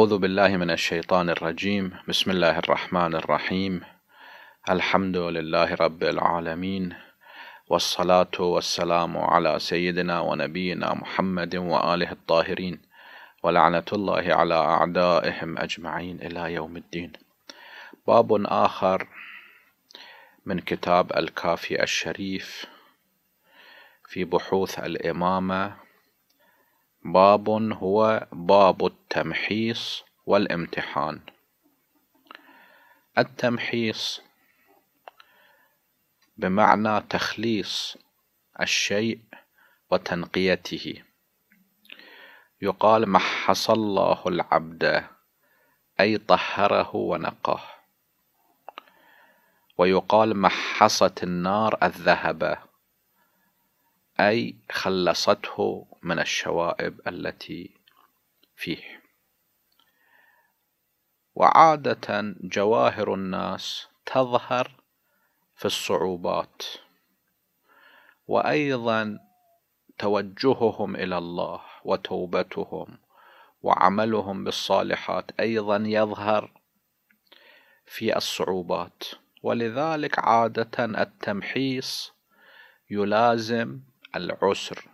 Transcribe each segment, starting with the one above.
أعوذ بالله من الشيطان الرجيم بسم الله الرحمن الرحيم الحمد لله رب العالمين والصلاة والسلام على سيدنا ونبينا محمد وآله الطاهرين ولعنة الله على أعدائهم أجمعين إلى يوم الدين باب آخر من كتاب الكافي الشريف في بحوث الإمامة باب هو باب التمحيص والامتحان التمحيص بمعنى تخليص الشيء وتنقيته يقال محص الله العبد أي طهره ونقاه ويقال محصت النار الذهب أي خلصته من الشوائب التي فيه وعادة جواهر الناس تظهر في الصعوبات وأيضا توجههم إلى الله وتوبتهم وعملهم بالصالحات أيضا يظهر في الصعوبات ولذلك عادة التمحيص يلازم العسر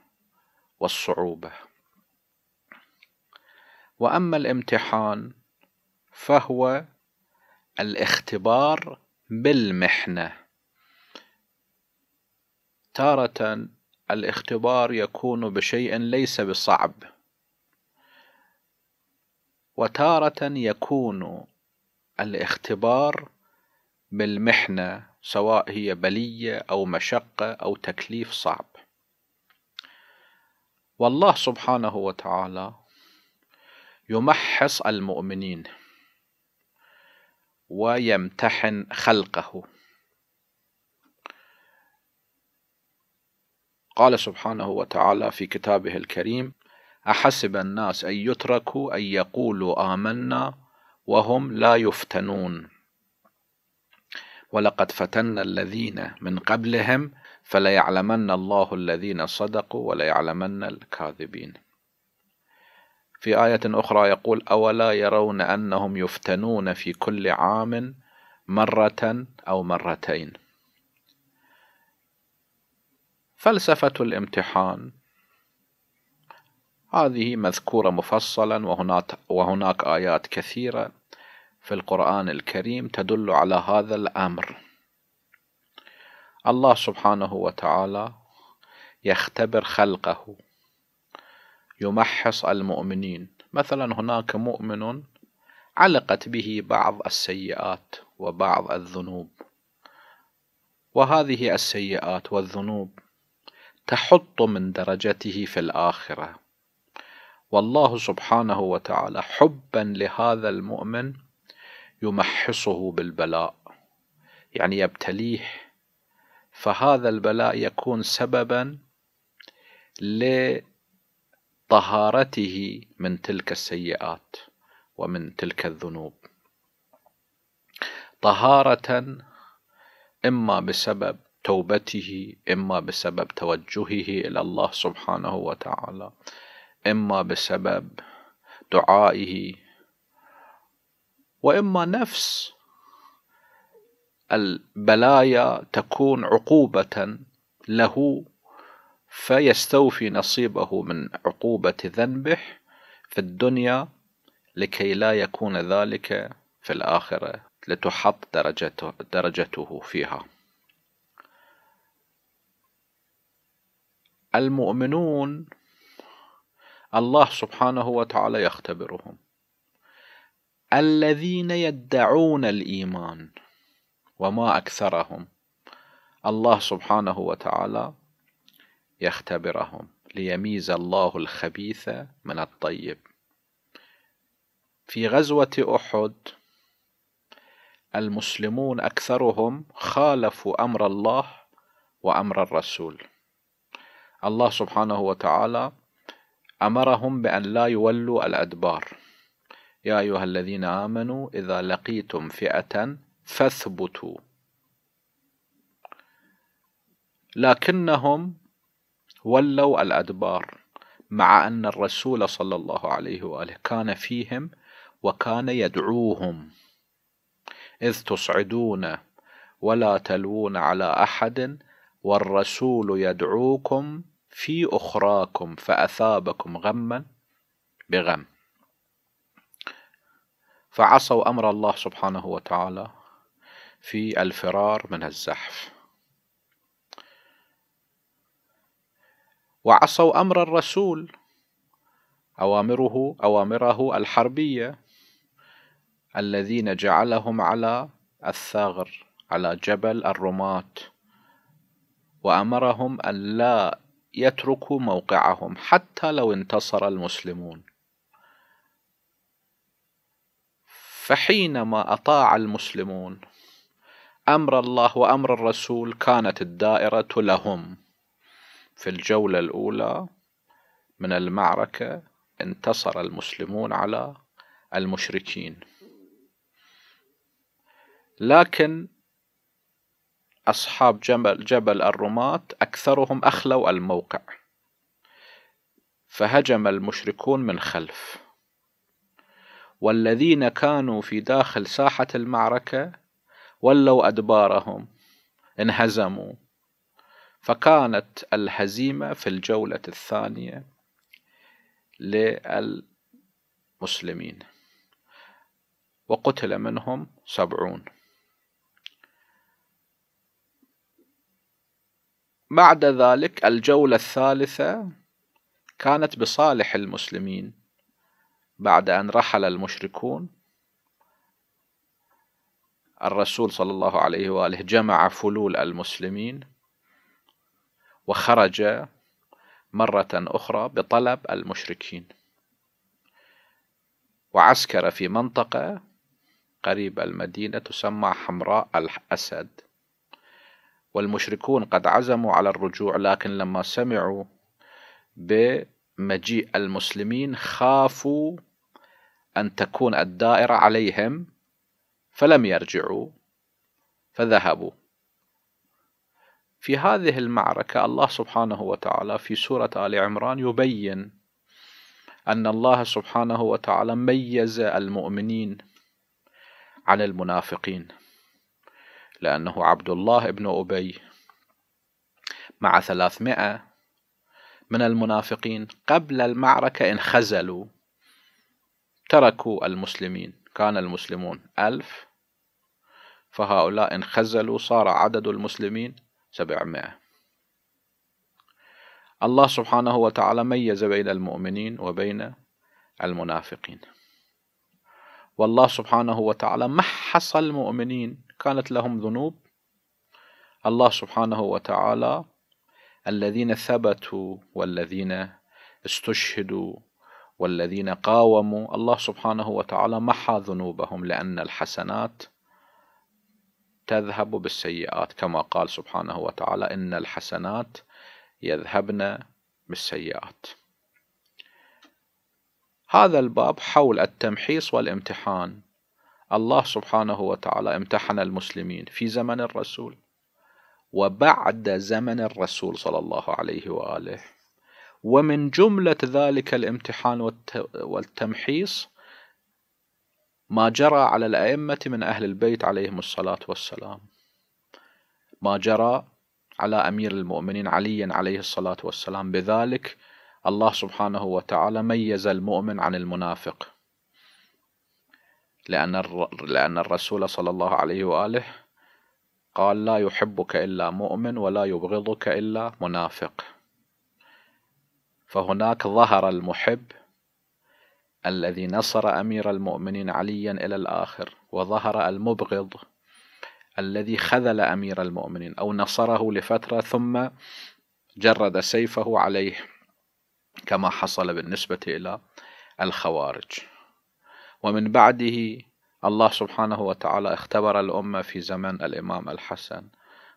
والصعوبة وأما الامتحان فهو الاختبار بالمحنة تارة الاختبار يكون بشيء ليس بصعب وتارة يكون الاختبار بالمحنة سواء هي بلية أو مشقة أو تكليف صعب والله سبحانه وتعالى يمحص المؤمنين ويمتحن خلقه قال سبحانه وتعالى في كتابه الكريم أحسب الناس أن يتركوا أن يقولوا آمنا وهم لا يفتنون ولقد فتنا الذين من قبلهم فليعلمن الله الذين صدقوا وليعلمن الكاذبين في آية أخرى يقول أولا يرون أنهم يفتنون في كل عام مرة أو مرتين فلسفة الامتحان هذه مذكورة مفصلا وهناك, وهناك آيات كثيرة في القرآن الكريم تدل على هذا الأمر الله سبحانه وتعالى يختبر خلقه يمحص المؤمنين مثلا هناك مؤمن علقت به بعض السيئات وبعض الذنوب وهذه السيئات والذنوب تحط من درجته في الآخرة والله سبحانه وتعالى حبا لهذا المؤمن يمحصه بالبلاء يعني يبتليه فهذا البلاء يكون سببا لطهارته من تلك السيئات ومن تلك الذنوب طهارة إما بسبب توبته إما بسبب توجهه إلى الله سبحانه وتعالى إما بسبب دعائه وإما نفس البلايا تكون عقوبة له فيستوفي نصيبه من عقوبة ذنبه في الدنيا لكي لا يكون ذلك في الآخرة لتحط درجته, درجته فيها المؤمنون الله سبحانه وتعالى يختبرهم الذين يدعون الإيمان وما أكثرهم الله سبحانه وتعالى يختبرهم ليميز الله الخبيث من الطيب في غزوة أحد المسلمون أكثرهم خالفوا أمر الله وأمر الرسول الله سبحانه وتعالى أمرهم بأن لا يولوا الأدبار يا أيها الذين آمنوا إذا لقيتم فئة فاثبتوا لكنهم ولوا الأدبار مع أن الرسول صلى الله عليه وآله كان فيهم وكان يدعوهم إذ تصعدون ولا تلوون على أحد والرسول يدعوكم في أخراكم فأثابكم غما بغم فعصوا أمر الله سبحانه وتعالى في الفرار من الزحف وعصوا أمر الرسول أوامره أوامره الحربية الذين جعلهم على الثغر على جبل الرماة وأمرهم أن لا يتركوا موقعهم حتى لو انتصر المسلمون فحينما أطاع المسلمون امر الله وامر الرسول كانت الدائره لهم في الجوله الاولى من المعركه انتصر المسلمون على المشركين لكن أصحاب جبل, جبل الرماة أكثرهم أخلوا الموقع فهجم المشركون من خلف والذين كانوا في داخل ساحة المعركة ولوا أدبارهم انهزموا فكانت الهزيمة في الجولة الثانية للمسلمين وقتل منهم سبعون بعد ذلك الجولة الثالثة كانت بصالح المسلمين بعد أن رحل المشركون الرسول صلى الله عليه واله جمع فلول المسلمين وخرج مرة أخرى بطلب المشركين وعسكر في منطقة قريب المدينة تسمى حمراء الأسد والمشركون قد عزموا على الرجوع لكن لما سمعوا بمجيء المسلمين خافوا أن تكون الدائرة عليهم فلم يرجعوا فذهبوا في هذه المعركة الله سبحانه وتعالى في سورة آل عمران يبين أن الله سبحانه وتعالى ميز المؤمنين عن المنافقين لأنه عبد الله بن أبي مع ثلاثمائة من المنافقين قبل المعركة انخزلوا تركوا المسلمين كان المسلمون ألف فهؤلاء انخزلوا صار عدد المسلمين سبعمائة الله سبحانه وتعالى ميز بين المؤمنين وبين المنافقين والله سبحانه وتعالى محص المؤمنين كانت لهم ذنوب الله سبحانه وتعالى الذين ثبتوا والذين استشهدوا والذين قاوموا الله سبحانه وتعالى محى ذنوبهم لأن الحسنات تذهب بالسيئات كما قال سبحانه وتعالى إن الحسنات يذهبن بالسيئات هذا الباب حول التمحيص والامتحان الله سبحانه وتعالى امتحن المسلمين في زمن الرسول وبعد زمن الرسول صلى الله عليه وآله ومن جملة ذلك الامتحان والتمحيص ما جرى على الأئمة من أهل البيت عليهم الصلاة والسلام ما جرى على أمير المؤمنين علي عليه الصلاة والسلام بذلك الله سبحانه وتعالى ميز المؤمن عن المنافق لأن, لأن الرسول صلى الله عليه وآله قال لا يحبك إلا مؤمن ولا يبغضك إلا منافق فهناك ظهر المحب الذي نصر أمير المؤمنين عليا إلى الآخر وظهر المبغض الذي خذل أمير المؤمنين أو نصره لفترة ثم جرد سيفه عليه كما حصل بالنسبة إلى الخوارج ومن بعده الله سبحانه وتعالى اختبر الأمة في زمن الإمام الحسن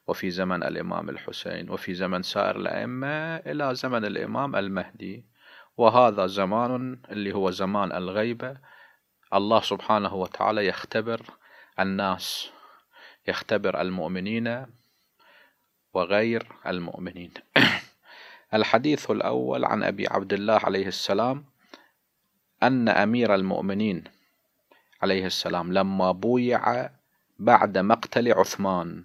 وفي زمن الإمام الحسين وفي زمن سائر الأئمة إلى زمن الإمام المهدي وهذا زمان اللي هو زمان الغيبة الله سبحانه وتعالى يختبر الناس يختبر المؤمنين وغير المؤمنين الحديث الأول عن أبي عبد الله عليه السلام أن أمير المؤمنين عليه السلام لما بويع بعد مقتل عثمان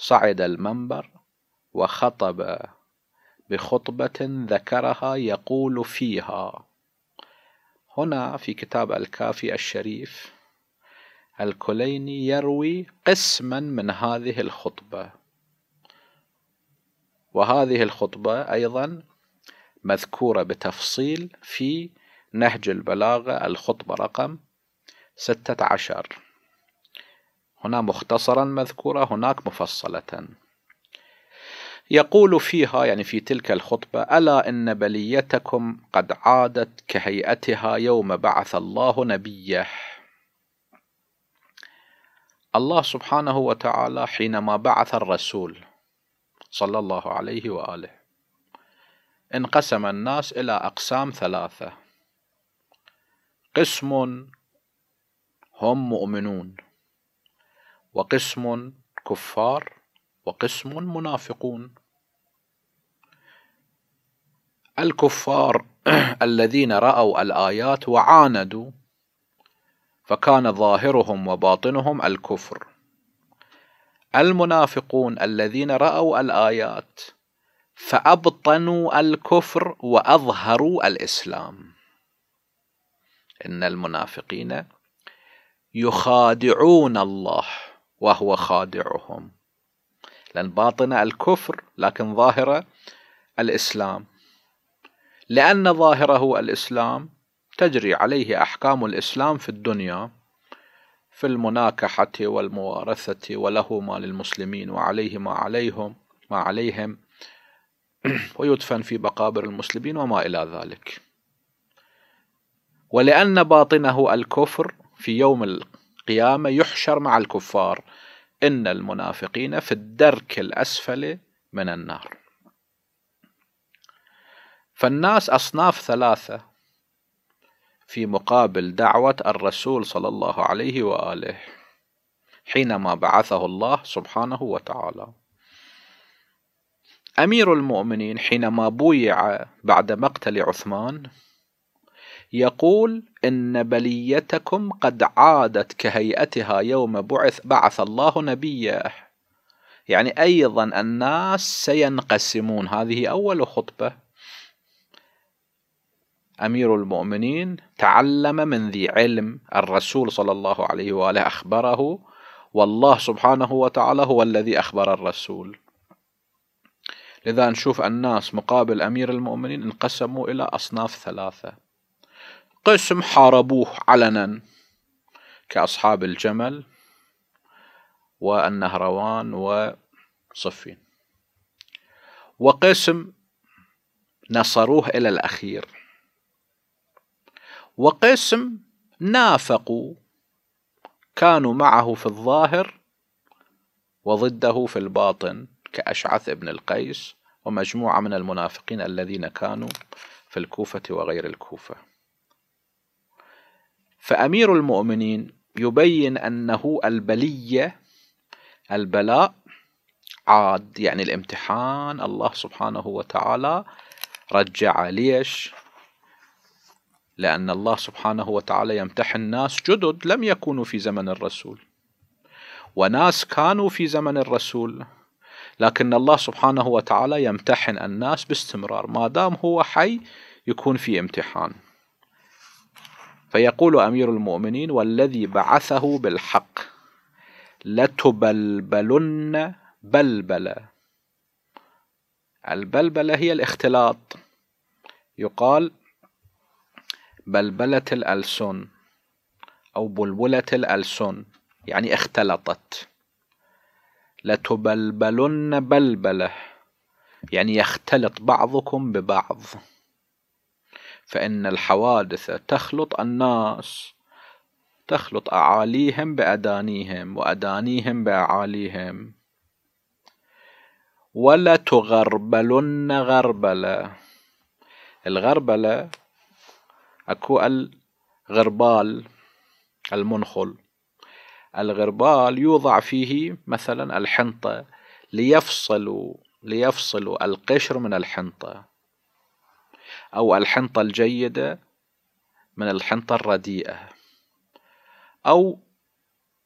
صعد المنبر وخطب بخطبة ذكرها يقول فيها هنا في كتاب الكافي الشريف الكليني يروي قسما من هذه الخطبة وهذه الخطبة أيضا مذكورة بتفصيل في نهج البلاغة الخطبة رقم ستة عشر هنا مختصرا مذكورة هناك مفصلة يقول فيها يعني في تلك الخطبة ألا إن بليتكم قد عادت كهيئتها يوم بعث الله نبيه الله سبحانه وتعالى حينما بعث الرسول صلى الله عليه وآله انقسم الناس إلى أقسام ثلاثة قسم هم مؤمنون وقسم كفار وقسم منافقون الكفار الذين راوا الايات وعاندوا فكان ظاهرهم وباطنهم الكفر المنافقون الذين راوا الايات فابطنوا الكفر واظهروا الاسلام ان المنافقين يخادعون الله وهو خادعهم لأن باطنة الكفر لكن ظاهرة الإسلام لأن ظاهره الإسلام تجري عليه أحكام الإسلام في الدنيا في المناكحة والموارثة وله ما للمسلمين وعليه ما عليهم ما عليهم ويدفن في مقابر المسلمين وما إلى ذلك ولأن باطنه الكفر في يوم القيامة يحشر مع الكفار إن المنافقين في الدرك الأسفل من النار فالناس أصناف ثلاثة في مقابل دعوة الرسول صلى الله عليه وآله حينما بعثه الله سبحانه وتعالى أمير المؤمنين حينما بويع بعد مقتل عثمان يقول إن بليتكم قد عادت كهيئتها يوم بعث بعث الله نبيه يعني أيضا الناس سينقسمون هذه أول خطبة أمير المؤمنين تعلم من ذي علم الرسول صلى الله عليه وآله أخبره والله سبحانه وتعالى هو الذي أخبر الرسول لذا نشوف الناس مقابل أمير المؤمنين انقسموا إلى أصناف ثلاثة قسم حاربوه علنا كأصحاب الجمل والنهروان وصفين وقسم نصروه إلى الأخير وقسم نافقوا كانوا معه في الظاهر وضده في الباطن كأشعث بن القيس ومجموعة من المنافقين الذين كانوا في الكوفة وغير الكوفة فأمير المؤمنين يبين أنه البلية البلاء عاد يعني الامتحان الله سبحانه وتعالى رجع ليش لأن الله سبحانه وتعالى يمتحن ناس جدد لم يكونوا في زمن الرسول وناس كانوا في زمن الرسول لكن الله سبحانه وتعالى يمتحن الناس باستمرار ما دام هو حي يكون في امتحان فيقول أمير المؤمنين والذي بعثه بالحق لتبلبلن بلبلة البلبلة هي الاختلاط يقال بلبلة الألسن أو بلبلة الألسن يعني اختلطت لتبلبلن بلبلة يعني يختلط بعضكم ببعض فإن الحوادث تخلط الناس تخلط أعاليهم بأدانيهم وأدانيهم بأعاليهم ولا تغربلن غربلة الغربلة أكو الغربال المنخل الغربال يوضع فيه مثلا الحنطة ليفصلوا ليفصلوا القشر من الحنطة أو الحنطة الجيدة من الحنطة الرديئة أو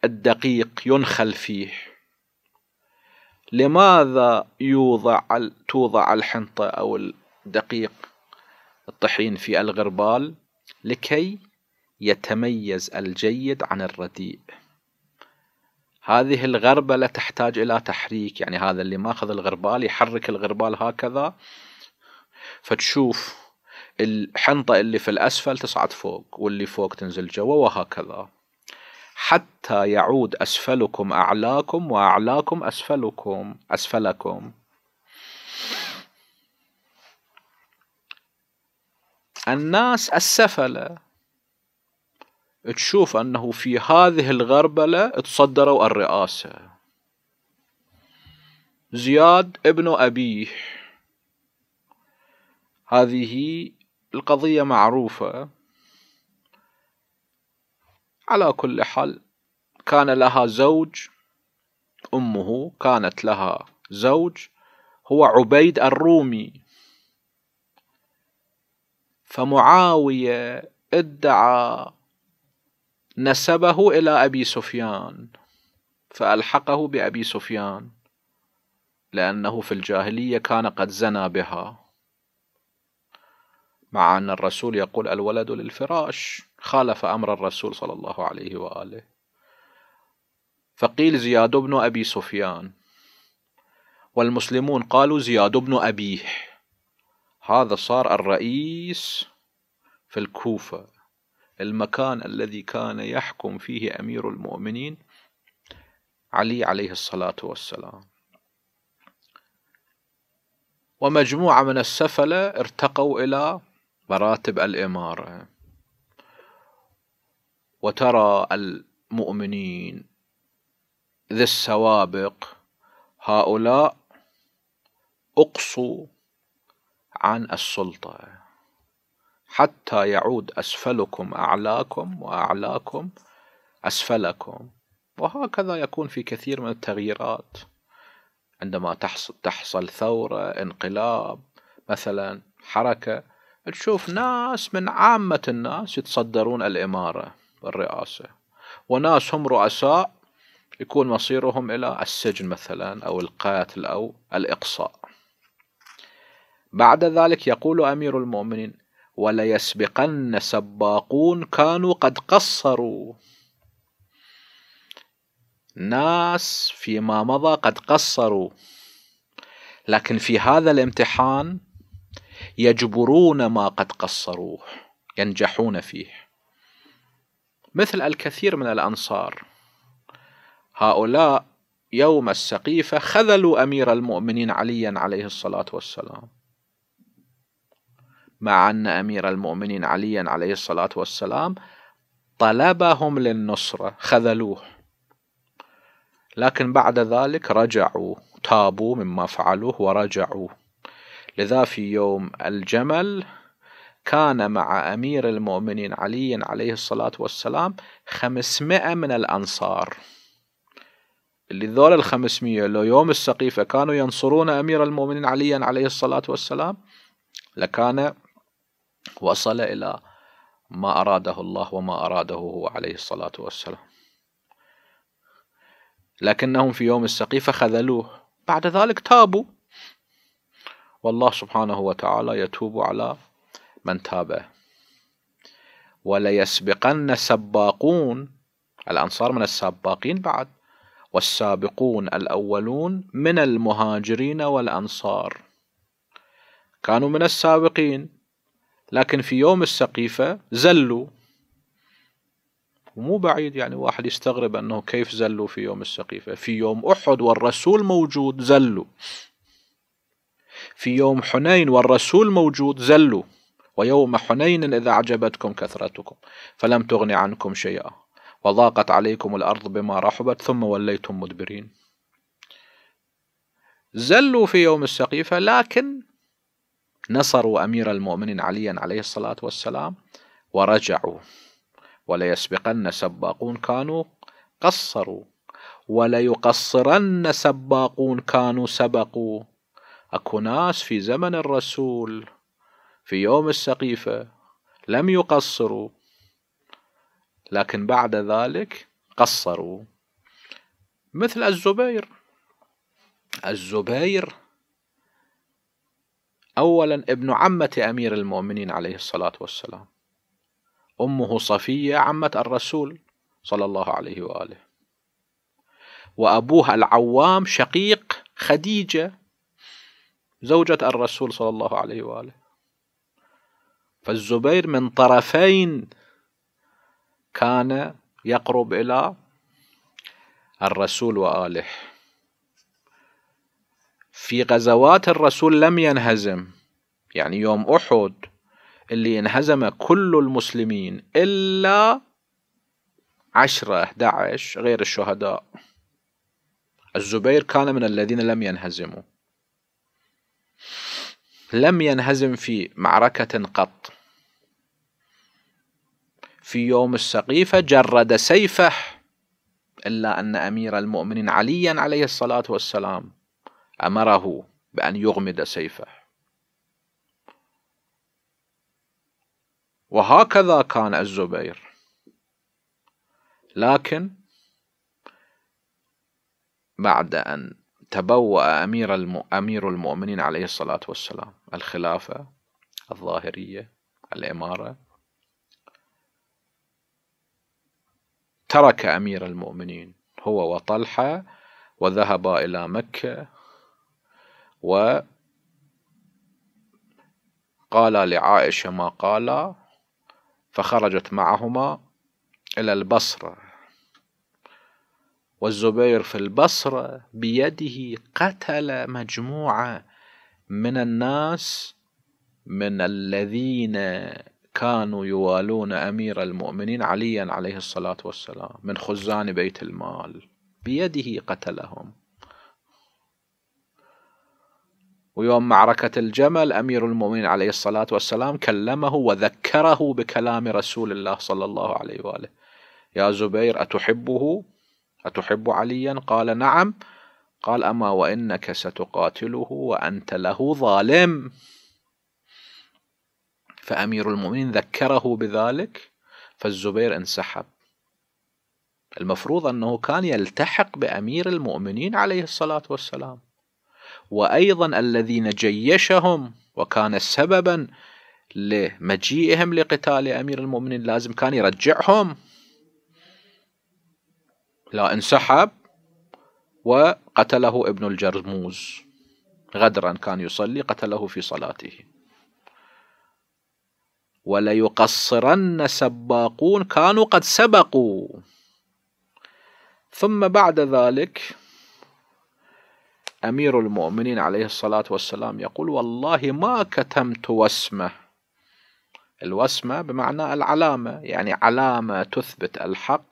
الدقيق ينخل فيه لماذا يوضع توضع الحنطة أو الدقيق الطحين في الغربال لكي يتميز الجيد عن الرديء هذه الغربلة تحتاج إلى تحريك يعني هذا اللي ماخذ الغربال يحرك الغربال هكذا فتشوف الحنطة اللي في الأسفل تصعد فوق واللي فوق تنزل جوا وهكذا حتى يعود أسفلكم أعلاكم وأعلاكم أسفلكم أسفلكم الناس السفلة تشوف أنه في هذه الغربلة تصدروا الرئاسة زياد ابن أبيه هذه القضية معروفة على كل حال كان لها زوج أمه كانت لها زوج هو عبيد الرومي فمعاوية ادعى نسبه إلى أبي سفيان فألحقه بأبي سفيان لأنه في الجاهلية كان قد زنى بها مع أن الرسول يقول الولد للفراش خالف أمر الرسول صلى الله عليه وآله فقيل زياد بن أبي سفيان والمسلمون قالوا زياد بن أبيه هذا صار الرئيس في الكوفة المكان الذي كان يحكم فيه أمير المؤمنين علي عليه الصلاة والسلام ومجموعة من السفلة ارتقوا إلى مراتب الإمارة وترى المؤمنين ذي السوابق هؤلاء أقصوا عن السلطة حتى يعود أسفلكم أعلاكم وأعلاكم أسفلكم وهكذا يكون في كثير من التغييرات عندما تحصل, تحصل ثورة انقلاب مثلا حركة تشوف ناس من عامة الناس يتصدرون الإمارة والرئاسة وناس هم رؤساء يكون مصيرهم إلى السجن مثلا أو القتل أو الإقصاء بعد ذلك يقول أمير المؤمنين وليسبقن سباقون كانوا قد قصروا ناس فيما مضى قد قصروا لكن في هذا الامتحان يجبرون ما قد قصروه ينجحون فيه مثل الكثير من الأنصار هؤلاء يوم السقيفة خذلوا أمير المؤمنين عليا عليه الصلاة والسلام مع أن أمير المؤمنين عليا عليه الصلاة والسلام طلبهم للنصرة خذلوه لكن بعد ذلك رجعوا تابوا مما فعلوه ورجعوا لذا في يوم الجمل كان مع أمير المؤمنين علي عليه الصلاة والسلام خمسمائة من الأنصار اللي ذول الخمسمية لو يوم السقيفة كانوا ينصرون أمير المؤمنين عليا عليه الصلاة والسلام لكان وصل إلى ما أراده الله وما أراده هو عليه الصلاة والسلام لكنهم في يوم السقيفة خذلوه بعد ذلك تابوا والله سبحانه وتعالى يتوب على من تابه وليسبقن سباقون الأنصار من السباقين بعد والسابقون الأولون من المهاجرين والأنصار كانوا من السابقين لكن في يوم السقيفة زلوا ومو بعيد يعني واحد يستغرب أنه كيف زلوا في يوم السقيفة في يوم أحد والرسول موجود زلوا في يوم حنين والرسول موجود زلوا ويوم حنين إذا أعجبتكم كثرتكم فلم تغن عنكم شيئا وضاقت عليكم الأرض بما رحبت ثم وليتم مدبرين زلوا في يوم السقيفة لكن نصروا أمير المؤمنين عليا عليه الصلاة والسلام ورجعوا وليسبقن سباقون كانوا قصروا وليقصرن سباقون كانوا سبقوا أكو ناس في زمن الرسول في يوم السقيفة لم يقصروا لكن بعد ذلك قصروا مثل الزبير الزبير أولا ابن عمة أمير المؤمنين عليه الصلاة والسلام أمه صفية عمة الرسول صلى الله عليه وآله وأبوها العوام شقيق خديجة زوجة الرسول صلى الله عليه وآله فالزبير من طرفين كان يقرب إلى الرسول وآله في غزوات الرسول لم ينهزم يعني يوم أحد اللي انهزم كل المسلمين إلا عشرة 11 غير الشهداء الزبير كان من الذين لم ينهزموا لم ينهزم في معركة قط في يوم السقيفة جرد سيفه إلا أن أمير المؤمنين عليا عليه الصلاة والسلام أمره بأن يغمد سيفه وهكذا كان الزبير لكن بعد أن تبوأ أمير, الم... أمير المؤمنين عليه الصلاة والسلام الخلافة الظاهرية الإمارة ترك أمير المؤمنين هو وطلحة وذهبا إلى مكة وقال لعائشة ما قالا فخرجت معهما إلى البصرة والزبير في البصرة بيده قتل مجموعة من الناس من الذين كانوا يوالون أمير المؤمنين عليا عليه الصلاة والسلام من خزان بيت المال بيده قتلهم ويوم معركة الجمل أمير المؤمنين عليه الصلاة والسلام كلمه وذكره بكلام رسول الله صلى الله عليه وآله يا زبير أتحبه أتحب عليا قال نعم قال أما وإنك ستقاتله وأنت له ظالم فأمير المؤمنين ذكره بذلك فالزبير انسحب المفروض أنه كان يلتحق بأمير المؤمنين عليه الصلاة والسلام وأيضا الذين جيشهم وكان سببا لمجيئهم لقتال أمير المؤمنين لازم كان يرجعهم لا انسحب وقتله ابن الجرموز غدرا كان يصلي قتله في صلاته وليقصرن سباقون كانوا قد سبقوا ثم بعد ذلك أمير المؤمنين عليه الصلاة والسلام يقول والله ما كتمت وسمة الوسمة بمعنى العلامة يعني علامة تثبت الحق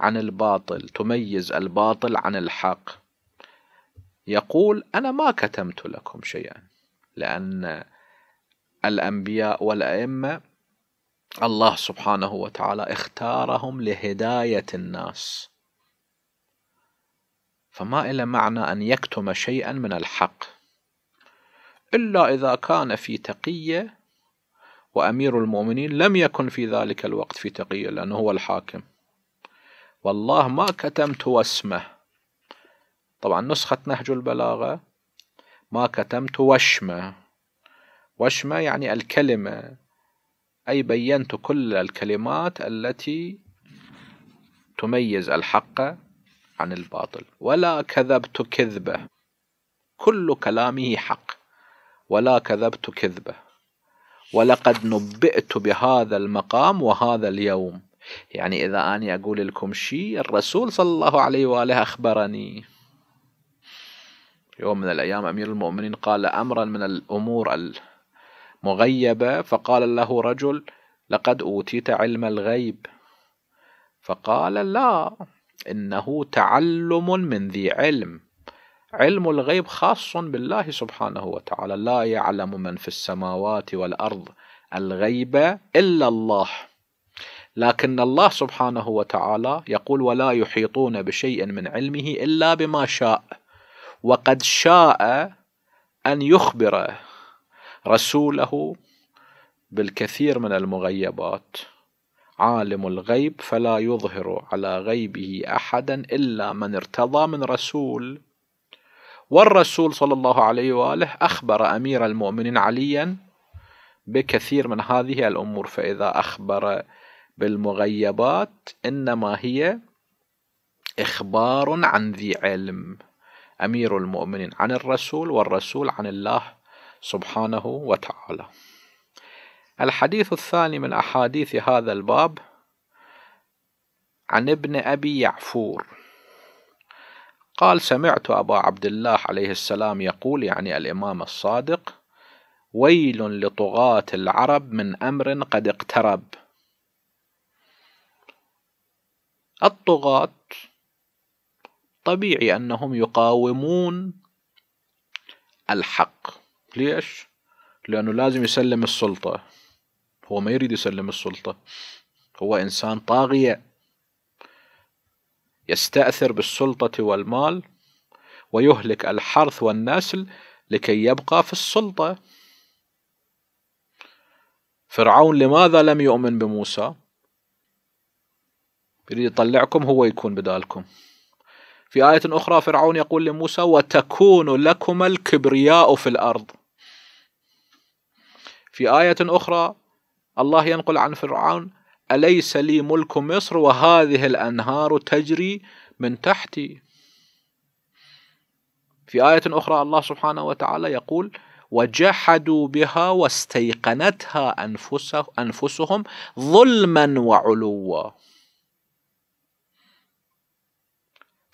عن الباطل تميز الباطل عن الحق يقول أنا ما كتمت لكم شيئا لأن الأنبياء والأئمة الله سبحانه وتعالى اختارهم لهداية الناس فما إلى معنى أن يكتم شيئا من الحق إلا إذا كان في تقية وأمير المؤمنين لم يكن في ذلك الوقت في تقية لأنه هو الحاكم والله ما كتمت وسمه طبعا نسخة نهج البلاغة ما كتمت وشمه وشمه يعني الكلمة أي بينت كل الكلمات التي تميز الحق عن الباطل ولا كذبت كذبة كل كلامه حق ولا كذبت كذبة ولقد نبئت بهذا المقام وهذا اليوم يعني إذا أنا أقول لكم شيء الرسول صلى الله عليه وآله أخبرني يوم من الأيام أمير المؤمنين قال أمرا من الأمور المغيبة فقال له رجل لقد أوتيت علم الغيب فقال لا إنه تعلم من ذي علم علم الغيب خاص بالله سبحانه وتعالى لا يعلم من في السماوات والأرض الغيب إلا الله لكن الله سبحانه وتعالى يقول ولا يحيطون بشيء من علمه إلا بما شاء وقد شاء أن يخبر رسوله بالكثير من المغيبات عالم الغيب فلا يظهر على غيبه أحدا إلا من ارتضى من رسول والرسول صلى الله عليه وآله أخبر أمير المؤمنين عليا بكثير من هذه الأمور فإذا أخبر بالمغيبات إنما هي إخبار عن ذي علم أمير المؤمنين عن الرسول والرسول عن الله سبحانه وتعالى الحديث الثاني من أحاديث هذا الباب عن ابن أبي يعفور قال سمعت أبا عبد الله عليه السلام يقول يعني الإمام الصادق ويل لطغاة العرب من أمر قد اقترب الطغاة طبيعي أنهم يقاومون الحق ليش؟ لأنه لازم يسلم السلطة هو ما يريد يسلم السلطة هو إنسان طاغية يستأثر بالسلطة والمال ويهلك الحرث والنسل لكي يبقى في السلطة فرعون لماذا لم يؤمن بموسى؟ يريد يطلعكم هو يكون بدالكم في آية أخرى فرعون يقول لموسى وتكون لكما الكبرياء في الأرض في آية أخرى الله ينقل عن فرعون أليس لي ملك مصر وهذه الأنهار تجري من تحتي في آية أخرى الله سبحانه وتعالى يقول وجحدوا بها واستيقنتها أنفسهم ظلما وعلوا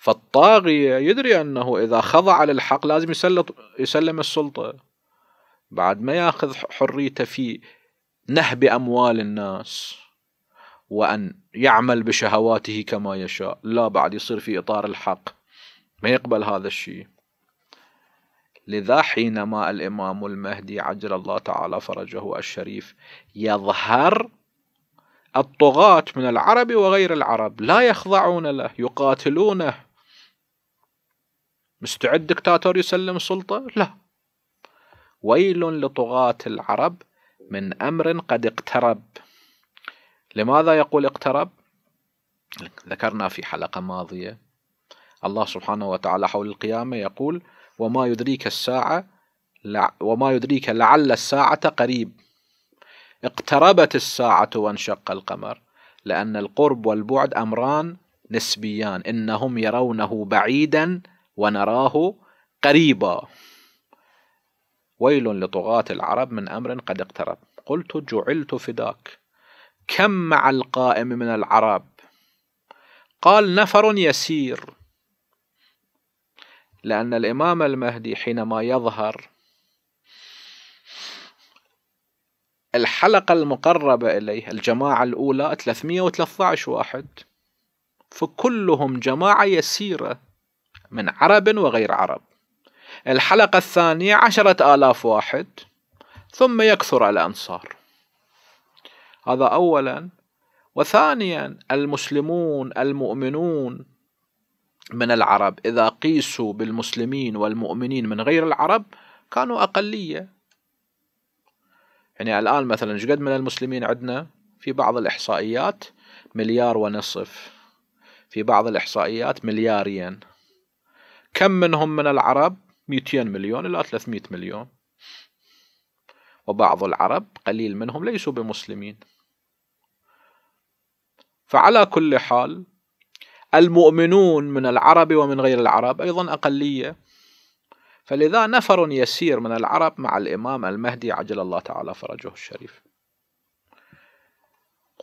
فالطاغية يدري أنه إذا خضع للحق لازم يسلط يسلم السلطة بعد ما ياخذ حريته في نهب أموال الناس وأن يعمل بشهواته كما يشاء لا بعد يصير في إطار الحق ما يقبل هذا الشيء لذا حينما الإمام المهدي عجل الله تعالى فرجه الشريف يظهر الطغاة من العرب وغير العرب لا يخضعون له يقاتلونه مستعد دكتاتور يسلم السلطة؟ لا ويل لطغاة العرب من أمر قد اقترب لماذا يقول اقترب؟ ذكرنا في حلقة ماضية الله سبحانه وتعالى حول القيامة يقول وما يدريك الساعة وما يدريك لعل الساعة قريب اقتربت الساعة وانشق القمر لأن القرب والبعد أمران نسبيان إنهم يرونه بعيدا ونراه قريبا ويل لطغاة العرب من أمر قد اقترب قلت جعلت فداك كم مع القائم من العرب قال نفر يسير لأن الإمام المهدي حينما يظهر الحلقة المقربة إليه الجماعة الأولى 313 واحد فكلهم جماعة يسيرة من عرب وغير عرب الحلقة الثانية عشرة آلاف واحد ثم يكثر الأنصار هذا أولا وثانيا المسلمون المؤمنون من العرب إذا قيسوا بالمسلمين والمؤمنين من غير العرب كانوا أقلية يعني الآن مثلا شقد من المسلمين عندنا في بعض الإحصائيات مليار ونصف في بعض الإحصائيات مليارين كم منهم من العرب 200 مليون إلى 300 مليون وبعض العرب قليل منهم ليسوا بمسلمين فعلى كل حال المؤمنون من العرب ومن غير العرب أيضا أقلية فلذا نفر يسير من العرب مع الإمام المهدي عجل الله تعالى فرجه الشريف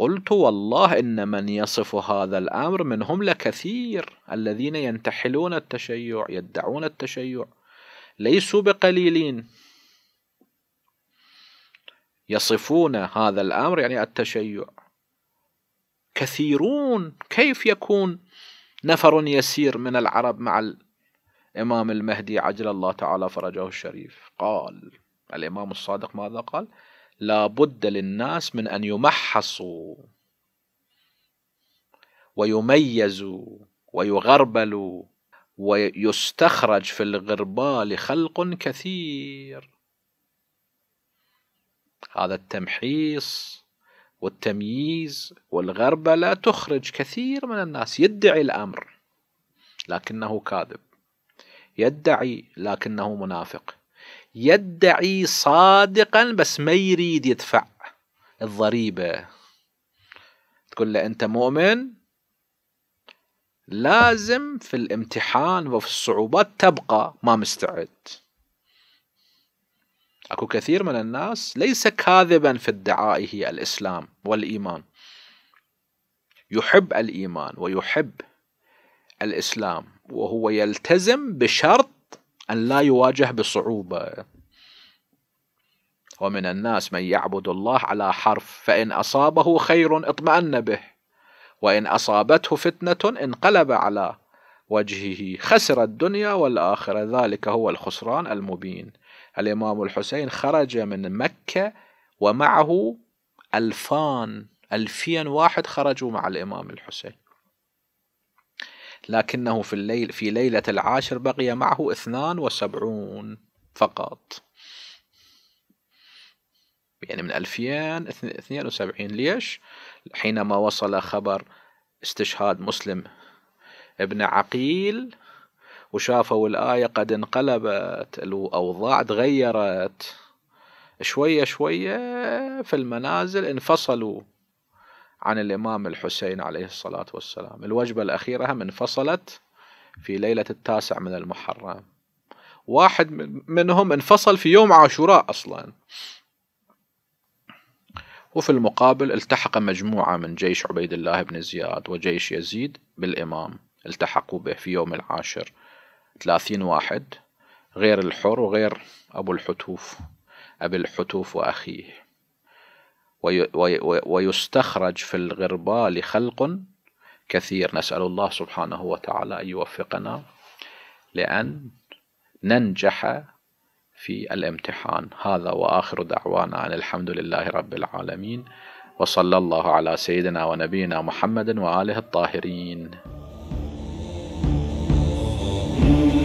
قلت والله إن من يصف هذا الأمر منهم لكثير الذين ينتحلون التشيع يدعون التشيع ليسوا بقليلين يصفون هذا الأمر يعني التشيع كثيرون كيف يكون نفر يسير من العرب مع الإمام المهدي عجل الله تعالى فرجه الشريف قال الإمام الصادق ماذا قال؟ لابد للناس من أن يمحصوا ويميزوا ويغربلوا ويستخرج في الغربال خلق كثير هذا التمحيص والتمييز والغربلة تخرج كثير من الناس يدعي الأمر لكنه كاذب يدعي لكنه منافق يدعي صادقا بس ما يريد يدفع الضريبة تقول له أنت مؤمن لازم في الامتحان وفي الصعوبات تبقى ما مستعد اكو كثير من الناس ليس كاذبا في ادعائه الاسلام والايمان يحب الايمان ويحب الاسلام وهو يلتزم بشرط أن لا يواجه بصعوبة ومن الناس من يعبد الله على حرف فإن أصابه خير اطمأن به وإن أصابته فتنة انقلب على وجهه خسر الدنيا والآخرة ذلك هو الخسران المبين الإمام الحسين خرج من مكة ومعه ألفان ألفين واحد خرجوا مع الإمام الحسين لكنه في الليل في ليلة العاشر بقي معه اثنان وسبعون فقط يعني من ألفين وسبعين ليش حينما وصل خبر استشهاد مسلم ابن عقيل وشافوا الآية قد انقلبت الأوضاع تغيرت شوية شوية في المنازل انفصلوا عن الإمام الحسين عليه الصلاة والسلام الوجبة الأخيرة هم انفصلت في ليلة التاسع من المحرم واحد منهم انفصل في يوم عاشوراء أصلا وفي المقابل التحق مجموعة من جيش عبيد الله بن زياد وجيش يزيد بالإمام التحقوا به في يوم العاشر ثلاثين واحد غير الحر وغير أبو الحتوف أبي الحتوف وأخيه ويستخرج في الغربال خلق كثير نسأل الله سبحانه وتعالى أن يوفقنا لأن ننجح في الامتحان هذا وآخر دعوانا أن الحمد لله رب العالمين وصلى الله على سيدنا ونبينا محمد وآله الطاهرين